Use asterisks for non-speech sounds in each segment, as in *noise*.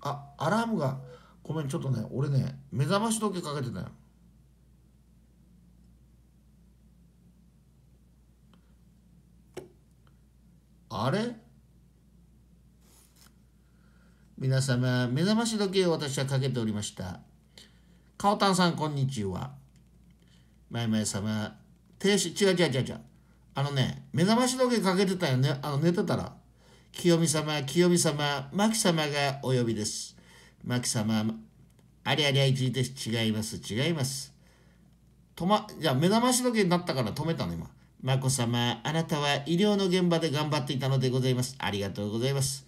あアラームがごめんちょっとね俺ね目覚まし時計かけてたよあれ皆様目覚まし時計を私はかけておりましたかおたんさんこんにちは前い様停止違う違う違う違うあのね目覚まし時計かけてたよねあの寝てたら清美様、清美様、牧様がお呼びです。牧様、ありゃりゃいちいです。違います、違います。とま、じゃあ、目覚まし時計になったから止めたの、今。眞子様、あなたは医療の現場で頑張っていたのでございます。ありがとうございます。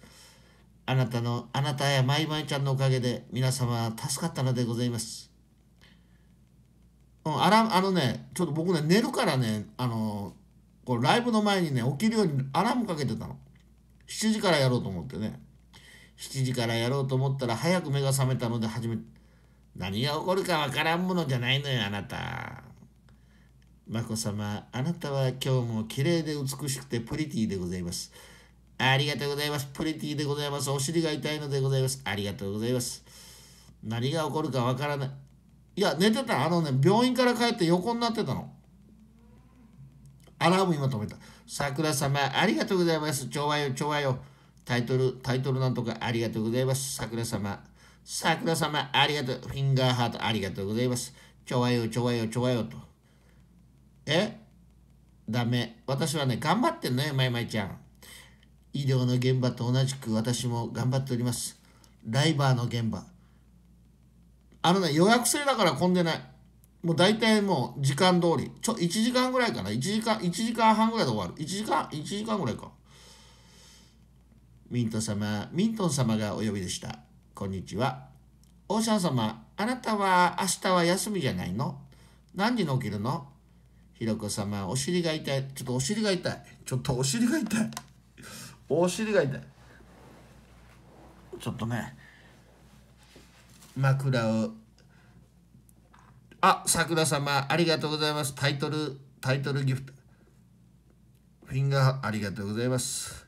あなたの、あなたやまいまいちゃんのおかげで、皆様、助かったのでございます。うん、あら、あのね、ちょっと僕ね、寝るからね、あの、こうライブの前にね、起きるようにアラームかけてたの。7時からやろうと思ってね7時からやろうと思ったら早く目が覚めたので始め何が起こるかわからんものじゃないのよあなた眞子さまあなたは今日も綺麗で美しくてプリティでございますありがとうございますプリティでございますお尻が痛いのでございますありがとうございます何が起こるかわからないいや寝てたあのね病院から帰って横になってたのアラーム今止めた桜様、ありがとうございます。調和よ、調和よ。タイトル、タイトルなんとかありがとうございます。桜様。桜様、ありがとう。フィンガーハート、ありがとうございます。調和よ、調和よ、調和よと。えダメ。私はね、頑張ってんのよ、まいまいちゃん。医療の現場と同じく私も頑張っております。ライバーの現場。あのね、予約制だから混んでない。もう大体もう時間通り、ちょ、1時間ぐらいかな、1時間、1時間半ぐらいで終わる。1時間、1時間ぐらいか。ミント様、ミントン様がお呼びでした。こんにちは。オーシャン様、あなたは明日は休みじゃないの何時に起きるのひろこ様、お尻が痛い。ちょっとお尻が痛い。ちょっとお尻が痛い。お尻が痛い。ちょっとね、枕をあ、桜様、ありがとうございます。タイトル、タイトルギフト。フィンガー、ありがとうございます。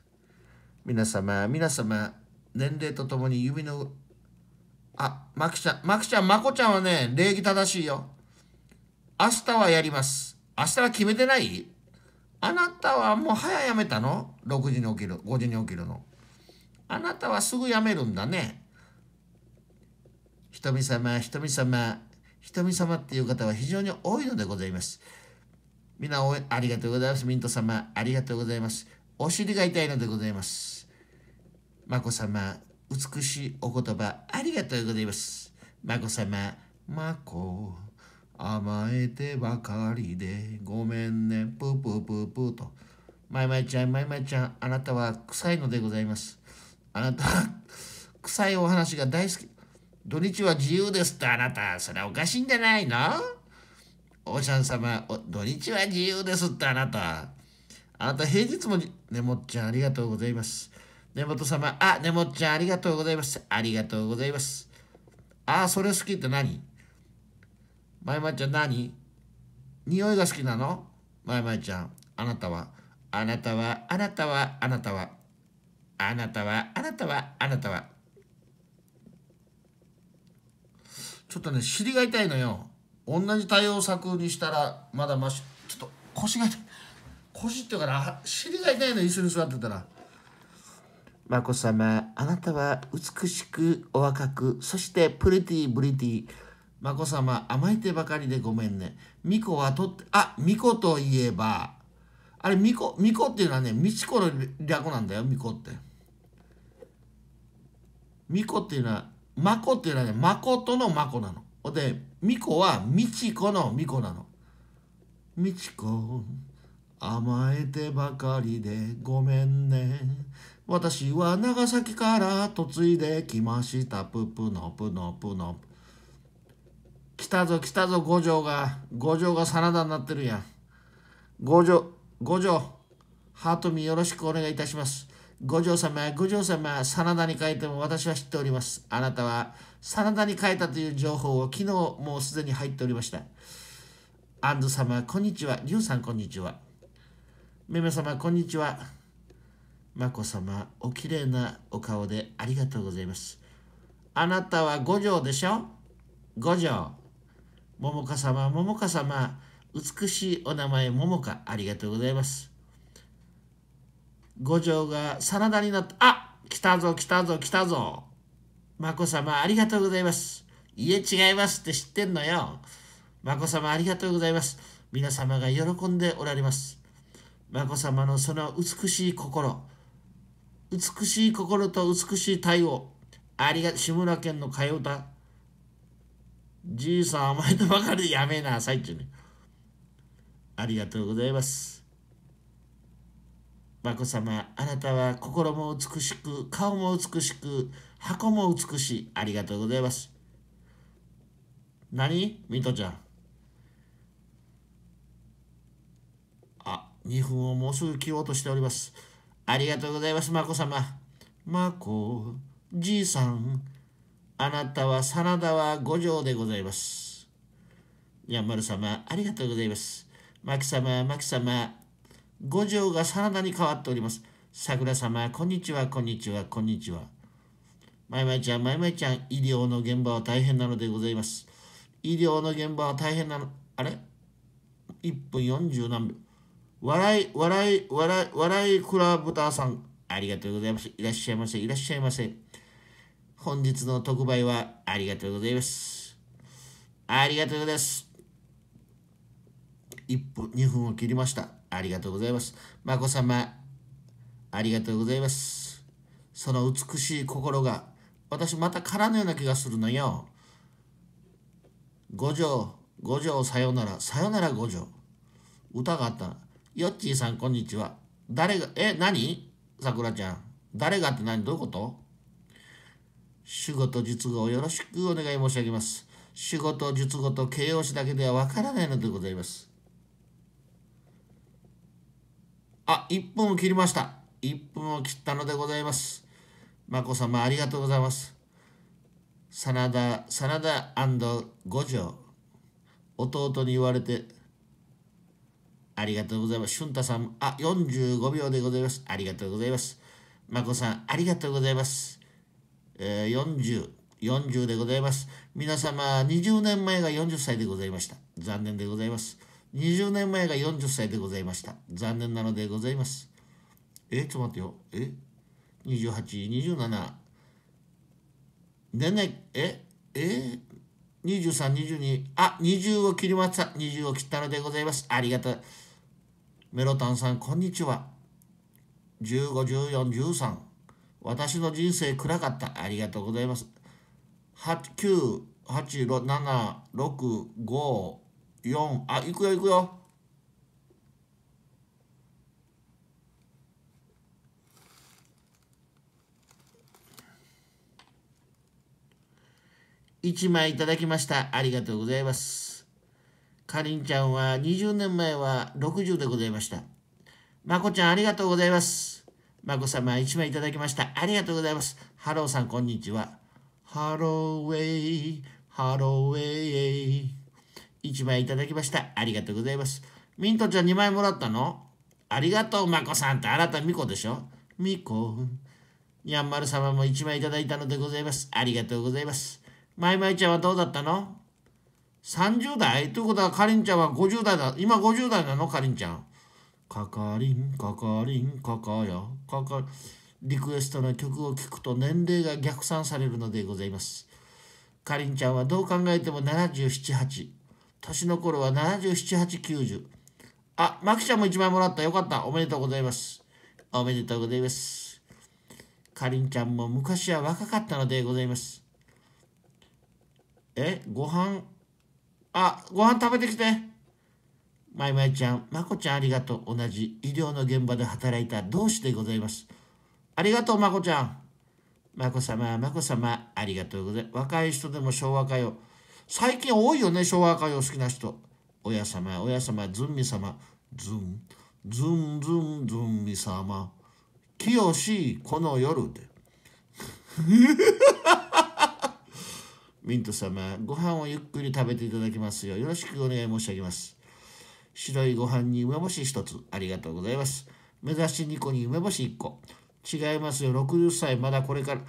皆様、皆様、年齢とともに指の、あ、マクちゃん、マクちゃん、マコちゃんはね、礼儀正しいよ。明日はやります。明日は決めてないあなたはもう早やめたの ?6 時に起きる、5時に起きるの。あなたはすぐやめるんだね。ひとみ様、ひとみ様、瞳様っていう方は非常に多いのでございます。皆応援ありがとうございます。ミント様、ありがとうございます。お尻が痛いのでございます。眞子様、美しいお言葉、ありがとうございます。眞子様、眞子、甘えてばかりで、ごめんね、ぷぷぷぷと。まいまいちゃん、まいまいちゃん、あなたは臭いのでございます。あなたは臭いお話が大好き。土日は自由ですってあなた、それはおかしいんじゃないのおシャン様、土日は自由ですってあなた。あなた平日も、ねもっちゃんありがとうございます。根本様、あ、根本ちゃんありがとうございます。ありがとうございます。あ、それ好きって何まいまいちゃん何匂いが好きなのまいまいちゃん、あなたは、あなたは、あなたは、あなたは、あなたは、あなたは、あなたは、ちょっとね尻が痛いのよ同じ対応策にしたらまだましちょっと腰が痛い腰っていうから尻が痛いの椅子に座ってたら「眞子さまあなたは美しくお若くそしてプリティブリティ眞子さま甘えてばかりでごめんね巫女はとってあ巫女といえばあれ巫女巫女っていうのはね美智子の略なんだよ巫女って巫女っていうのはまこっていうのはね、まことのまこなの。で、みこはみちこのみこなの。みちこ、甘えてばかりでごめんね。私は長崎から嫁いできました。ぷぷのぷのぷの来たぞ来たぞ五条が五条が真田になってるやん五条五条ハートミよろしくお願いいたします五条様、五条様、真田に書いても私は知っております。あなたは真田に書いたという情報を昨日もうすでに入っておりました。アンズ様、こんにちは。リュウさん、こんにちは。メメ様、こんにちは。マコ様、おきれいなお顔でありがとうございます。あなたは五条でしょ五条。桃花様、桃花様、美しいお名前、桃花、ありがとうございます。五条が真田になった。あ来たぞ来たぞ来たぞ。眞子さまありがとうございます。いえ違いますって知ってんのよ。眞子さまありがとうございます。皆様が喜んでおられます。眞子さまのその美しい心、美しい心と美しい対応、ありが、志村けんの替え歌。じいさん甘えたばかりでやめなさいってね。ありがとうございます。眞子さまあなたは心も美しく顔も美しく箱も美しいありがとうございます何ミトちゃんあ2分をもうすぐ切ろうとしておりますありがとうございます眞子さま眞子じいさんあなたは真田は五条でございますやんまる様ありがとうございますマキ様マキ様五条がサラダに変わっております。桜様、こんにちは、こんにちは、こんにちは。まいまいちゃん、まいまいちゃん、医療の現場は大変なのでございます。医療の現場は大変なの、あれ ?1 分40何秒。笑い、笑い、笑い、笑い、クラブターさん、ありがとうございます。いらっしゃいませ、いらっしゃいませ。本日の特売はありがとうございます。ありがとうございます。1分、2分を切りました。ありがとうございます。眞子さま、ありがとうございます。その美しい心が、私また空のような気がするのよ。五条、五条さよなら、さよなら五条。歌があったよっちーさん、こんにちは。誰が、え、何さくらちゃん。誰がって何どういうこと主語と述語をよろしくお願い申し上げます。主語と述語と形容詞だけではわからないのでございます。あ、1分を切りました。1分を切ったのでございます。眞子さま、ありがとうございます。真田、真田五条。弟に言われて、ありがとうございます。俊太さん、あ、45秒でございます。ありがとうございます。眞子さん、ありがとうございます。えー、40、40でございます。皆様、20年前が40歳でございました。残念でございます。20年前が40歳でございました。残念なのでございます。え、ちょっと待ってよ。え ?28、27。でね、ええ ?23、22。あ、20を切りました。20を切ったのでございます。ありがとう。メロタンさん、こんにちは。15、14、13。私の人生暗かった。ありがとうございます。8、9、8、7、6、5、4あ行くよ行くよ1枚いただきましたありがとうございますかりんちゃんは20年前は60でございましたまこちゃんありがとうございますまこ様1枚いただきましたありがとうございますハローさんこんにちはハローウェイハローウェイ1枚いただきました。ありがとうございます。ミントちゃん2枚もらったのありがとう、まこさんってあなたみこでしょみこ。にゃんまる様も1枚いただいたのでございます。ありがとうございます。まいまいちゃんはどうだったの ?30 代ということは、かりんちゃんは50代だ。今50代なのかりんちゃん。かかりん、かかりん、かかや、かかリクエストの曲を聴くと年齢が逆算されるのでございます。かりんちゃんはどう考えても77、8。年の頃は77,8,90あマキちゃんも1枚もらったよかったおめでとうございますおめでとうございますかりんちゃんも昔は若かったのでございますえご飯あご飯食べてきてまいまいちゃんまこちゃんありがとう同じ医療の現場で働いた同志でございますありがとうまこちゃんまこさままこさまありがとうございます若い人でも昭和かよ最近多いよね、昭和歌謡好きな人。親様、親様、ずんみ様、ずんずんずんずんみ様。清し、この夜で。*laughs* ミント様、ご飯をゆっくり食べていただきますよう、よろしくお願い申し上げます。白いご飯に梅干し一つ、ありがとうございます。目指し2個に梅干し1個。違いますよ、60歳、まだこれから、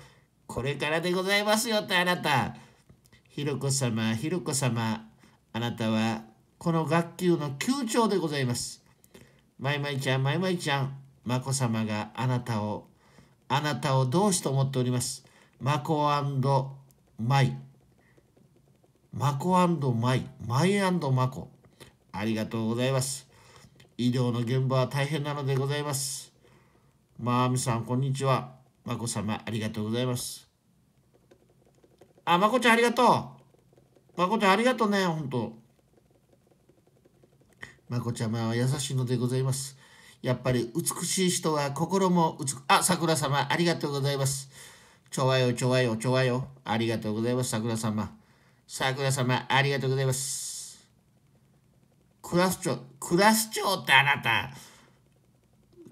これからでございますよってあなた。ひろこ様、ひろこ様、あなたはこの学級の球長でございます。まいまいちゃん、まいまいちゃん、まこさまがあなたを、あなたを同志と思っております。まこまい。まこまい。まいまこ。ありがとうございます。医療の現場は大変なのでございます。まあ、みさん、こんにちは。まこさま、ありがとうございます。あ、まこちゃんありがとう。まこちゃんありがとうね、ほんと。まこちゃまは優しいのでございます。やっぱり美しい人は心も美あ、桜様、ありがとうございます。ちょわよ、ちょわよ、ちょわよ。ありがとうございます、桜様。桜様、ありがとうございます。クラス長、クラス長ってあなた。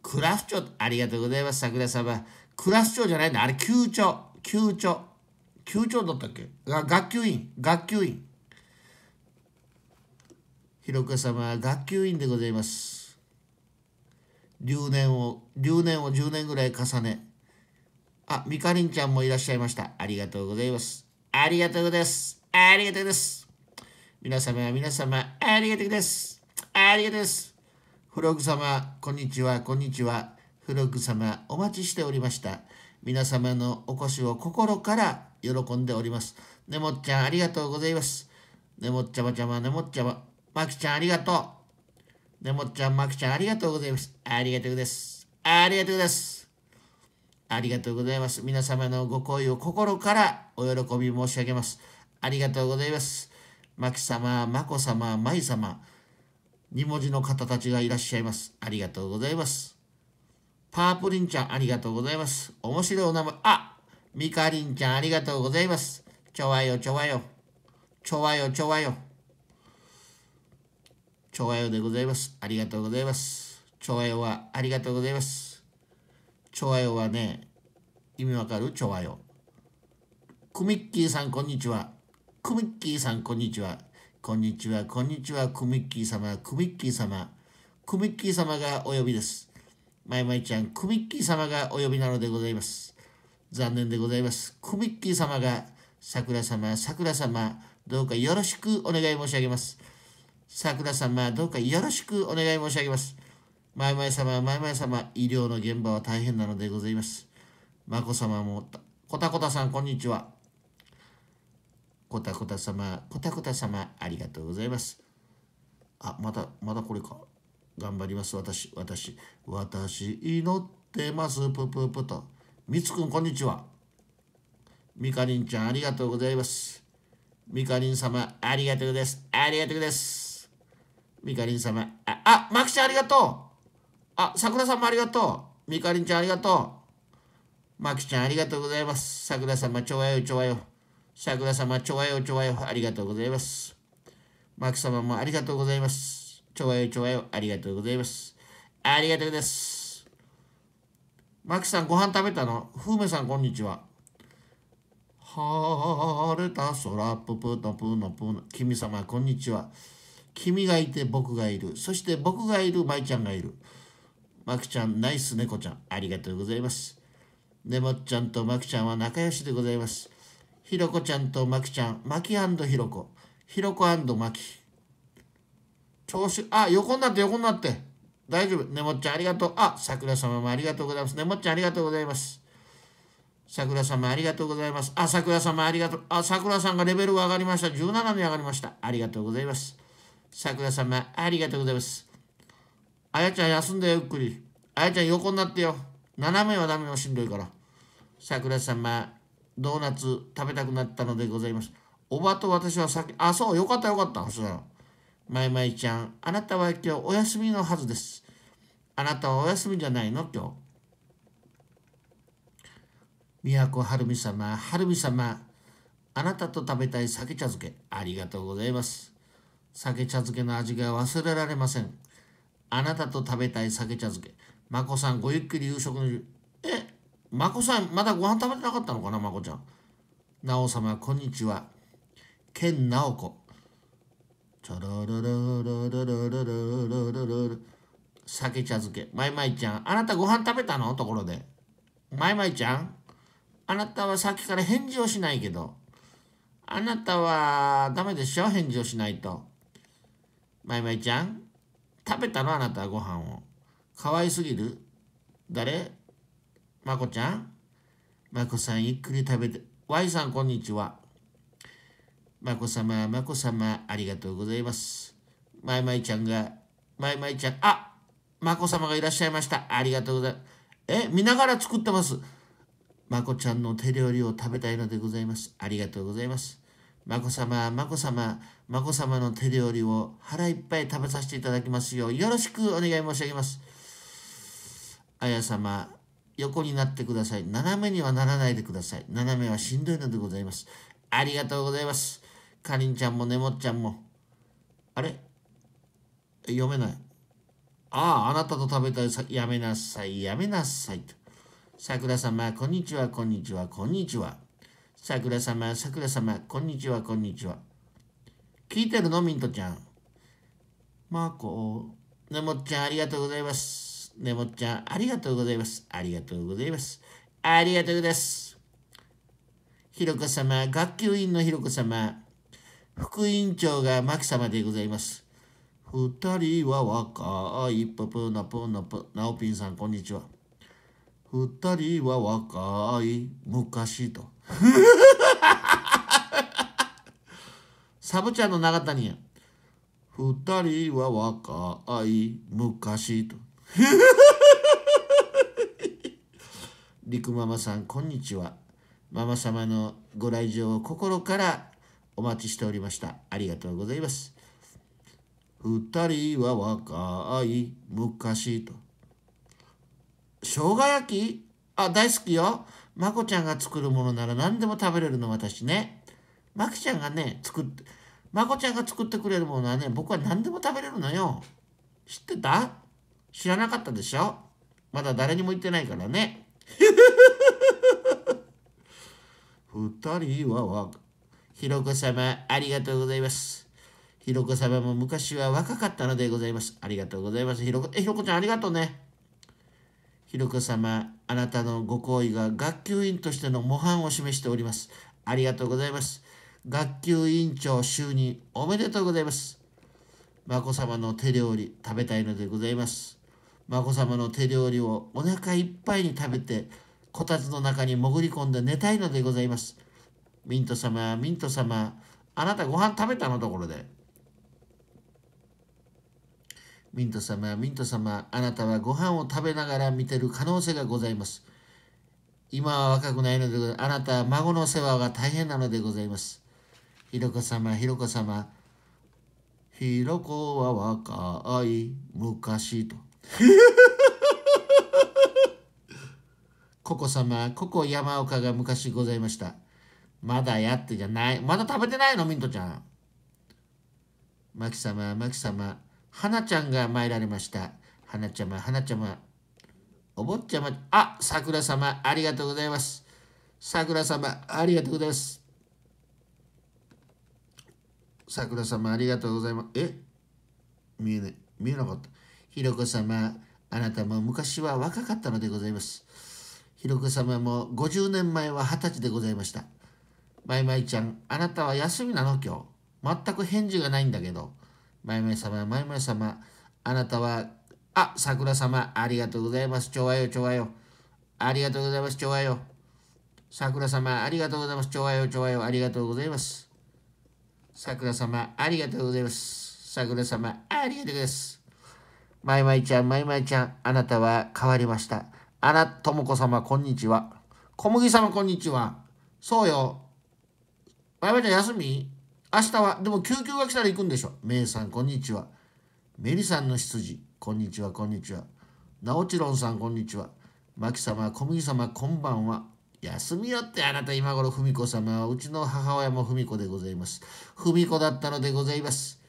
クラス長、ありがとうございます、桜様。クラス長じゃないんだ。あれ、急長。急長。球長だったっけが学級委員学級委員広岡様は学級委員でございます留年を留年を10年ぐらい重ねあみかりんちゃんもいらっしゃいましたありがとうございますありがとうございますありがとうございます皆様皆様ありがとうございますありがとうございますフログ様こんにちはこんにちはフログ様お待ちしておりました皆様のお越しを心から喜んでおります。ねもっちゃんありがとうございます。ねもっちゃまちゃまねもっちゃま。まきちゃんありがとう。ねもっちゃんまきちゃんありがとうございます。ありがとうございます。ありがとうございます。ありがとうございます。皆様のご好意を心からお喜び申し上げます。ありがとうございます。まき様、まこ様、まい様、2文字の方たちがいらっしゃいます。ありがとうございます。パープリンちゃん、ありがとうございます。面白いお名前。あみかりんちゃん、ありがとうございます。ちょわよ、ちょわよ。ちょわよ、ちょわよ。ちょわよでございます。ありがとうございます。ちょわよは、ありがとうございます。ちょわよはね、意味わかるちょわよ。くみっきーさん、こんにちは。くみっきーさん、こんにちは。こんにちは、こんにちは、くみっきー様、くみっきー様。くみっきー様がお呼びです。まいまいちゃん、くみっきー様がお呼びなのでございます。残念でございます。クミッキー様が、桜様、桜様、どうかよろしくお願い申し上げます。桜様、どうかよろしくお願い申し上げます。まいまい様、まいまい様、医療の現場は大変なのでございます。まこ様も、こたこたさん、こんにちは。こたこた様、こたこた様、ありがとうございます。あ、また、またこれか。頑張ります、私、私、私、祈ってます、ぷぷぷと。みつくん、こんにちは。みかりんちゃん、ありがとうございます。みかりん様、ありがとうです。ありがとうです。みかりん様、あ、あ、まきちゃん、ありがとう。あ、さくらさんもありがとう。みかりんちゃん、ありがとう。まきちゃん、ありがとうございます。さくら様、ちょわよ、ちょわよ。さくら様、ちょわよ、ちょわよ。ありがとうございます。まき様もありがとうございます。ちょわよ、ちょわよ。ありがとうございます。ありがとうございます。マキさんご飯食べたのふうめさんこんにちは。晴れた空ぷぷのぷのぷの君様こんにちは。君がいて僕がいる。そして僕がいる舞ちゃんがいる。マキちゃんナイス猫ちゃんありがとうございます。ねもっちゃんとマキちゃんは仲良しでございます。ひろこちゃんとマキちゃん、マキひろこ。ひろこマキ。調子、あ、横になって横になって。大丈夫。ねもっちゃんありがとう。あ、桜様もありがとうございます。ねもっちゃんありがとうございます。桜様ありがとうございます。あ、桜様ありがとう。あ、桜さんがレベルが上がりました。17に上がりました。ありがとうございます。桜様ありがとうございます。あやちゃん休んでゆっくり。あやちゃん横になってよ。斜めはダメよ、しんどいから。桜様、ドーナツ食べたくなったのでございます。おばと私は先、あ、そう、よかったよかった。そしたら。まいまいちゃん、あなたは今日お休みのはずです。あなたはお休みじゃないの今日。宮古はるみ様、はるみ様、あなたと食べたい酒茶漬け、ありがとうございます。酒茶漬けの味が忘れられません。あなたと食べたい酒茶漬け、まこさん、ごゆっくり夕食のえ、まこさん、まだご飯食べてなかったのかな、まこちゃん。なお様、こんにちは。けんなおこ。チャラララララララララララ酒茶漬け。まいまいちゃん、あなたご飯食べたのところで。まいまいちゃん、あなたはさっきから返事をしないけど。あなたはダメでしょ返事をしないと。まいまいちゃん、食べたのあなたはご飯を。かわいすぎる誰まこちゃんまこさんゆっくり食べて。イさんこんにちは。まこさま、まこさま、ありがとうございます。まいまいちゃんが、まいまいちゃん、あまこさまがいらっしゃいました。ありがとうございます。え、見ながら作ってます。まこちゃんの手料理を食べたいのでございます。ありがとうございます。まこさま、まこさま、まこさまの手料理を腹いっぱい食べさせていただきますよう、よろしくお願い申し上げます。あやさま、横になってください。斜めにはならないでください。斜めはしんどいのでございます。ありがとうございます。かりんちゃんもねもっちゃんも。あれ読めない。ああ、あなたと食べたいさ、やめなさい、やめなさいと。桜様、こんにちは、こんにちは、こんにちは。桜様、桜様、こんにちは、こんにちは。聞いてるのミントちゃん。マーコ、ねもっちゃん、ありがとうございます。ねもっちゃん、ありがとうございます。ありがとうございます。ありがとうございます。ひろこ様、学級委員のひろこ様。副院長が牧様でございます。二人は若いぷぷなぷなぷ、なおぴんさん、こんにちは。二人は若い昔と。*laughs* サブちゃんの長谷や。二人は若い昔と。り *laughs* くママさん、こんにちは。ママ様のご来場を心からお待ちしておりました。ありがとうございます。二人は若い昔と。生姜焼きあ、大好きよ。まこちゃんが作るものなら何でも食べれるの、私ね。まきちゃんがね、作って、まこちゃんが作ってくれるものはね、僕は何でも食べれるのよ。知ってた知らなかったでしょまだ誰にも言ってないからね。*laughs* 二人は若い。ひろこ様、ありがとうございます。ひろこ様も昔は若かったのでございます。ありがとうございます。ひろこ、え、ひろこちゃんありがとうね。ひろこ様、あなたのご厚意が学級委員としての模範を示しております。ありがとうございます。学級委員長就任おめでとうございます。眞子さまの手料理食べたいのでございます。眞子さまの手料理をお腹いっぱいに食べて、こたつの中に潜り込んで寝たいのでございます。ミント様、ミント様、あなたご飯食べたのところで。ミント様、ミント様、あなたはご飯を食べながら見てる可能性がございます。今は若くないので、あなたは孫の世話が大変なのでございます。ひろこ様、ひろこ様、ひろこは若い昔と。*laughs* ココ様、ココ山岡が昔ございました。まだやってじゃない。まだ食べてないのミントちゃん。マキ様、マキ様。花ちゃんが参られました。花ちゃま、花ちゃま。お坊ちゃま、あ、桜様、ありがとうございます。桜様、ありがとうございます。桜様、ありがとうございます。え見えない。見えなかった。ひろこ様、あなたも昔は若かったのでございます。ひろこ様も50年前は二十歳でございました。まいまいちゃん、あなたは休みなの今日。全く返事がないんだけど。まいまい様、まいまい様、あなたは、あ、桜様、ありがとうございます。ちょわよ、ちょわよ。ありがとうございます。ちょわよ。桜様、ありがとうございます。ちょわよ、ちょわよ。ありがとうございます。桜様、ありがとうございます。桜様、ありがとうございます。まいまいちゃん、まいまいちゃん、あなたは変わりました。あな、ともこ様、こんにちは。小麦様、こんにちは。そうよ。ばいばいちゃん休み明日は、でも救急が来たら行くんでしょ。メイさん、こんにちは。メリさんの羊、こんにちは、こんにちは。なおちろんさん、こんにちは。まき様、小麦様、こんばんは。休みよってあなた今頃文子様はうちの母親も文子でございます。文子だったのでございます。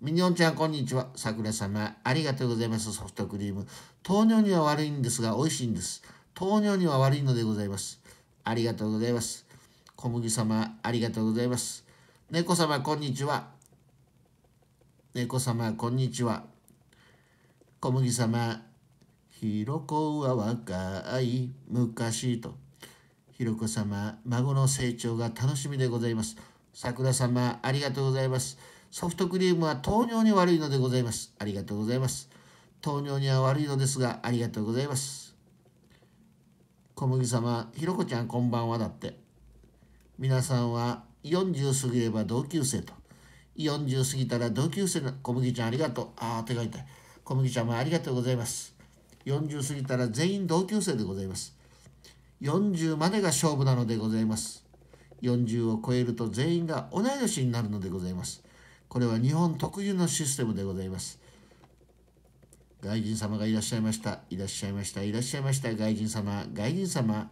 ミニオンちゃんこんにちは。桜様ありがとうございます。ソフトクリーム。糖尿には悪いんですが美味しいんです。糖尿には悪いのでございます。ありがとうございます。小麦様、ありがとうございます。猫様、こんにちは。猫様、こんにちは。小麦様、ひろこは若い昔と。ひろこ様、孫の成長が楽しみでございます。桜様、ありがとうございます。ソフトクリームは糖尿に悪いのでございます。ありがとうございます。糖尿には悪いのですが、ありがとうございます。小麦様、ひろこちゃんこんばんはだって。皆さんは40過ぎれば同級生と40過ぎたら同級生の小麦ちゃんありがとうああ手が痛い小麦ちゃんもありがとうございます40過ぎたら全員同級生でございます40までが勝負なのでございます40を超えると全員が同い年になるのでございますこれは日本特有のシステムでございます外人様がいらっしゃいましたいらっしゃいましたいらっしゃいました外人様外人様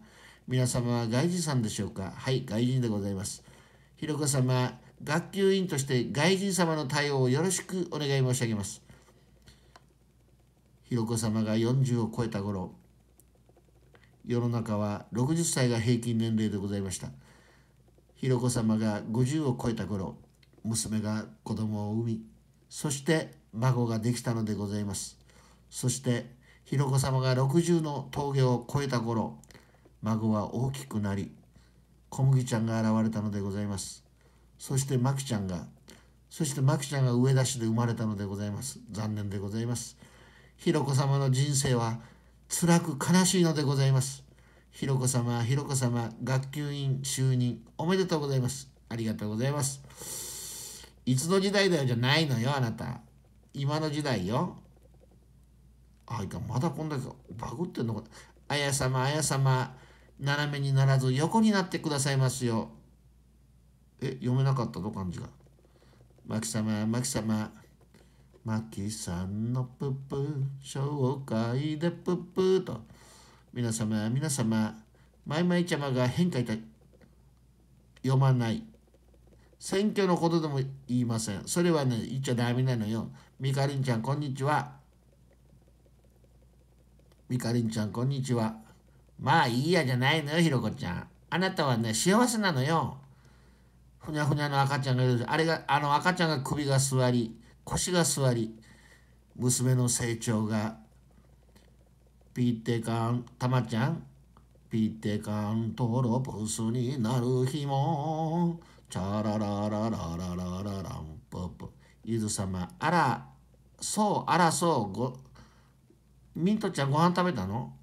皆様は外人さんでしょうかはい外人でございますひろこ様学級委員として外人様の対応をよろしくお願い申し上げますひろこ様が40を超えた頃世の中は60歳が平均年齢でございましたひろこ様が50を超えた頃娘が子供を産みそして孫ができたのでございますそしてひろこ様が60の峠を越えた頃孫は大きくなり小麦ちゃんが現れたのでございますそしてマキちゃんがそしてマキちゃんが上田市で生まれたのでございます残念でございますひろこ様の人生は辛く悲しいのでございますひろこ様ひろこ様学級委員就任おめでとうございますありがとうございますいつの時代だよじゃないのよあなた今の時代よあいかまだこんだけバグってんのかあやさまあやさま斜めにならず横になってくださいますよえ読めなかったの漢字がマキ様マキ様マキさんのプップ紹介でプップと皆様皆様マイマイちゃまが変化いた読まない選挙のことでも言いませんそれはね言っちゃダメなのよみかりんちゃんこんにちはみかりんちゃんこんにちはまあいいやじゃないのよ、ひろこちゃん。あなたはね、幸せなのよ。ふにゃふにゃの赤ちゃんがいるあれが、あの赤ちゃんが首が座り、腰が座り、娘の成長が、ピーテカン、たまちゃん、ピーテカン、トロプスになる日も、チャラララララララランポッポ。ゆず様、あら、そう、あらそう、ご、ミントちゃんご飯食べたの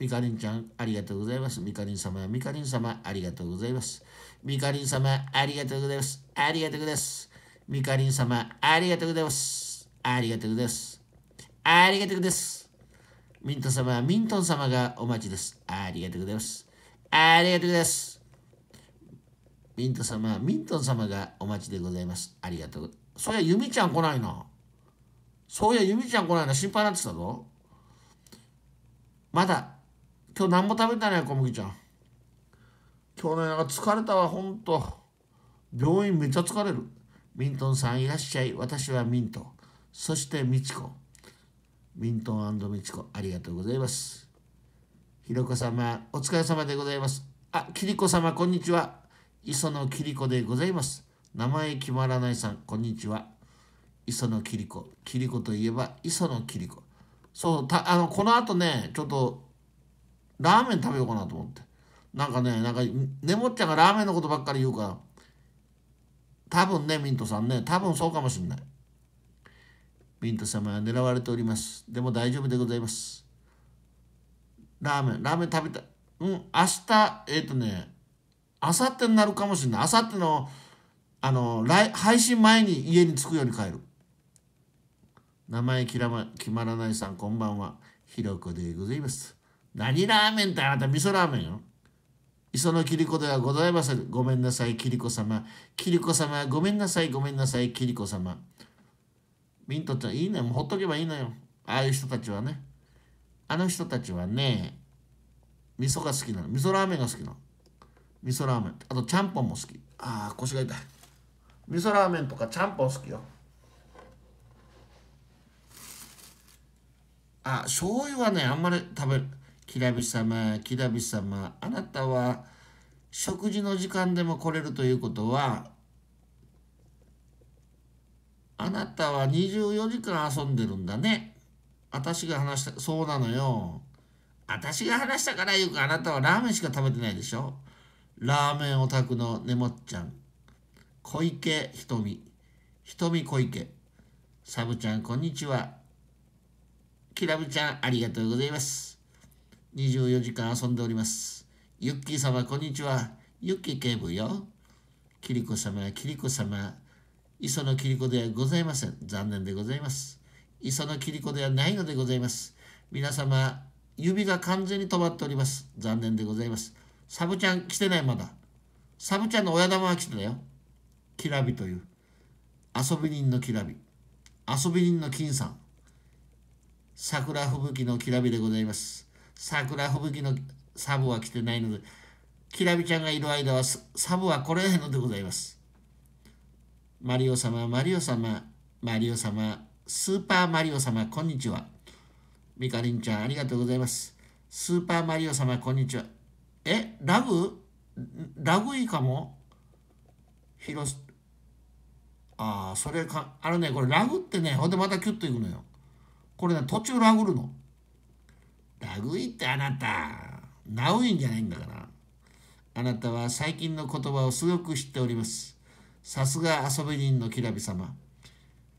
みかりんちゃん、ありがとうございます。みかりん様、みかりん様、ありがとうございます。みかりん様、ありがとうございます。ありがとうございます。みかりん様、ありがとうございます。ありがとうございます。ありがとうございます。ミント様、ミントン様がお待ちです。ありがとうございます。ありがとうございます。ミント様、ミントン様がお待ちでございます。ありがとう。そういや、ゆみちゃん来ないな。そういや、ゆみちゃん来ないな。心配になってたぞ。まだ今日何も食べたね小麦ちゃん今日ねなんか疲れたわほんと病院めっちゃ疲れるミントンさんいらっしゃい私はミントそしてミチコミントンミチコありがとうございますひろこ様お疲れ様でございますあキリコ様こんにちは磯野キリコでございます名前決まらないさんこんにちは磯野キリコキリコといえば磯野キリコそうたあのこの後ねちょっとラーメン食べようかなと思ってなんかねなんかねもっちゃんがラーメンのことばっかり言うから多分ねミントさんね多分そうかもしんないミント様は狙われておりますでも大丈夫でございますラーメンラーメン食べたうん明日えっ、ー、とねあさってになるかもしんないあさってのあの来配信前に家に着くように帰る名前きらま、決まらないさんこんばんはひろこでございます何ラーメンってあなた味噌ラーメンよ。磯のキリコではございません。ごめんなさい、キリコ様。キリコ様、ごめんなさい、ごめんなさい、キリコ様。ミントちゃん、いいね。もうほっとけばいいのよ。ああいう人たちはね。あの人たちはね、味噌が好きなの。味噌ラーメンが好きなの。味噌ラーメン。あと、ちゃんぽんも好き。ああ、腰が痛い。味噌ラーメンとかちゃんぽん好きよ。あ、醤油はね、あんまり食べる。キラビ様、キラビ様、あなたは食事の時間でも来れるということは、あなたは24時間遊んでるんだね。私が話した、そうなのよ。私が話したから言うか、あなたはラーメンしか食べてないでしょ。ラーメンオタクのねもっちゃん。小池ひとみ。ひとみ小池。サブちゃん、こんにちは。きらびちゃん、ありがとうございます。24時間遊んでおります。ユッキー様、こんにちは。ユッキー警部よ。キリコ様、キリコ様。磯野キリコではございません。残念でございます。磯野キリコではないのでございます。皆様、指が完全に止まっております。残念でございます。サブちゃん来てないまだ。サブちゃんの親玉は来てたよ。キラビという。遊び人のキラビ。遊び人の金さん。桜吹雪のきらびでございます。桜吹雪のサブは来てないので、きらびちゃんがいる間はサブは来れないのでございます。マリオ様、マリオ様、マリオ様、スーパーマリオ様、こんにちは。ミカリンちゃん、ありがとうございます。スーパーマリオ様、こんにちは。え、ラグラグいいかもヒロス、ああ、それか、あのね、これラグってね、ほんでまたキュッといくのよ。これね、途中ラグるの。ダグイってあなた、ナウインじゃないんだから。あなたは最近の言葉をすごく知っております。さすが遊び人のきらび様。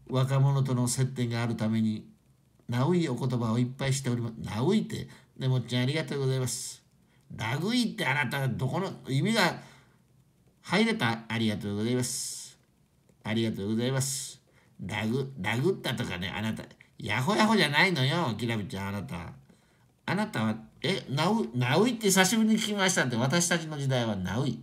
若者との接点があるために、ナウイお言葉をいっぱいしております。ナウイって、ねもっちゃんありがとうございます。ダグイってあなた、どこの意味が入れたありがとうございます。ありがとうございます。ダグ、ダグったとかね、あなた。ヤホヤホじゃないのよ、きらびちゃん、あなた。あなたは、え、ナウ、ナウイって久しぶりに聞きましたって、私たちの時代はナウイ。